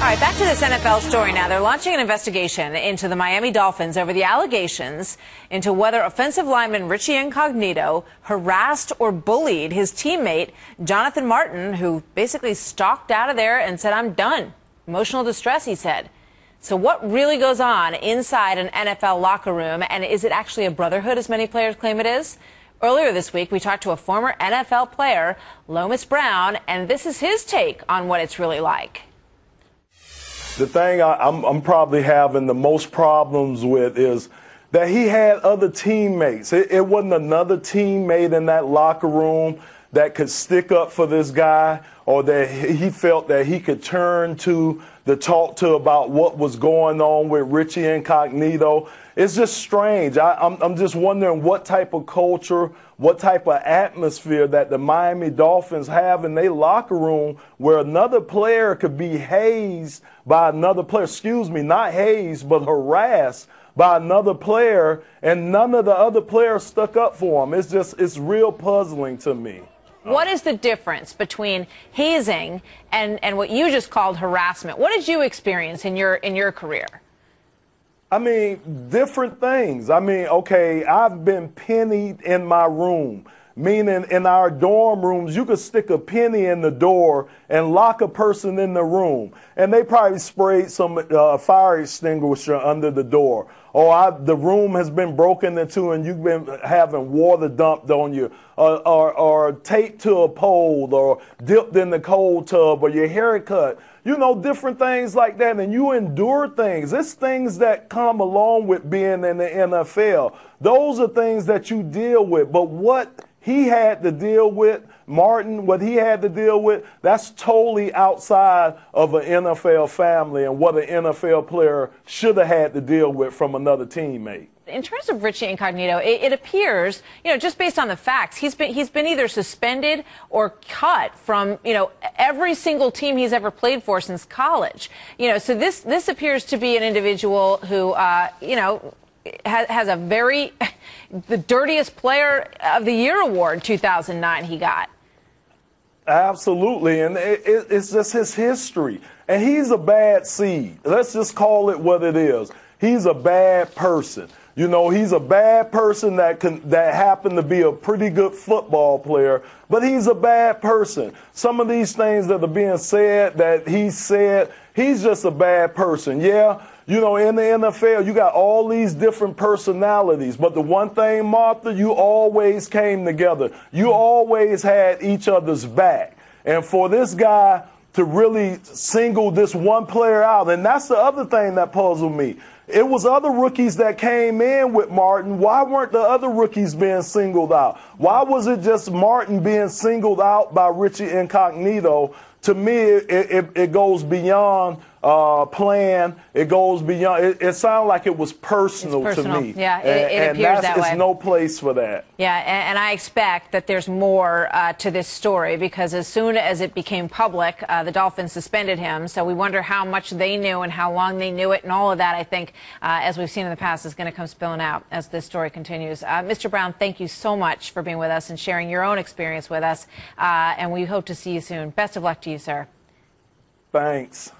All right, back to this NFL story now. They're launching an investigation into the Miami Dolphins over the allegations into whether offensive lineman Richie Incognito harassed or bullied his teammate, Jonathan Martin, who basically stalked out of there and said, I'm done. Emotional distress, he said. So what really goes on inside an NFL locker room? And is it actually a brotherhood as many players claim it is? Earlier this week, we talked to a former NFL player, Lomas Brown, and this is his take on what it's really like. The thing I, am I'm, I'm probably having the most problems with is that he had other teammates. It, it wasn't another teammate in that locker room that could stick up for this guy or that he felt that he could turn to to talk to about what was going on with Richie Incognito. It's just strange. I, I'm, I'm just wondering what type of culture, what type of atmosphere that the Miami Dolphins have in their locker room where another player could be hazed by another player. Excuse me, not hazed, but harassed by another player, and none of the other players stuck up for him. It's just, it's real puzzling to me. What is the difference between hazing and, and what you just called harassment? What did you experience in your in your career? I mean, different things. I mean, okay, I've been pennied in my room. Meaning, in our dorm rooms, you could stick a penny in the door and lock a person in the room. And they probably sprayed some uh, fire extinguisher under the door. Or oh, I, the room has been broken into and you've been having water dumped on you. Or, uh, or, or taped to a pole or dipped in the cold tub or your haircut. You know, different things like that. And you endure things. It's things that come along with being in the NFL. Those are things that you deal with. But what he had to deal with, Martin, what he had to deal with, that's totally outside of an NFL family and what an NFL player should have had to deal with from another teammate. In terms of Richie Incognito, it, it appears, you know, just based on the facts, he's been he's been either suspended or cut from, you know, every single team he's ever played for since college. You know, so this this appears to be an individual who, uh, you know, has, a very the dirtiest player of the year award 2009 he got absolutely and it, it, it's just his history and he's a bad seed let's just call it what it is he's a bad person you know he's a bad person that can that happened to be a pretty good football player but he's a bad person some of these things that are being said that he said he's just a bad person yeah you know, in the NFL, you got all these different personalities. But the one thing, Martha, you always came together. You always had each other's back. And for this guy to really single this one player out, and that's the other thing that puzzled me. It was other rookies that came in with Martin. Why weren't the other rookies being singled out? Why was it just Martin being singled out by Richie Incognito? To me, it, it, it goes beyond uh, plan. It goes beyond. It, it sounds like it was personal, personal, to me. Yeah, it, and, it appears and that's, that way. It's no place for that. Yeah, and, and I expect that there's more uh, to this story because as soon as it became public, uh, the Dolphins suspended him. So we wonder how much they knew and how long they knew it, and all of that. I think, uh, as we've seen in the past, is going to come spilling out as this story continues. Uh, Mr. Brown, thank you so much for being with us and sharing your own experience with us, uh, and we hope to see you soon. Best of luck to you, sir. Thanks.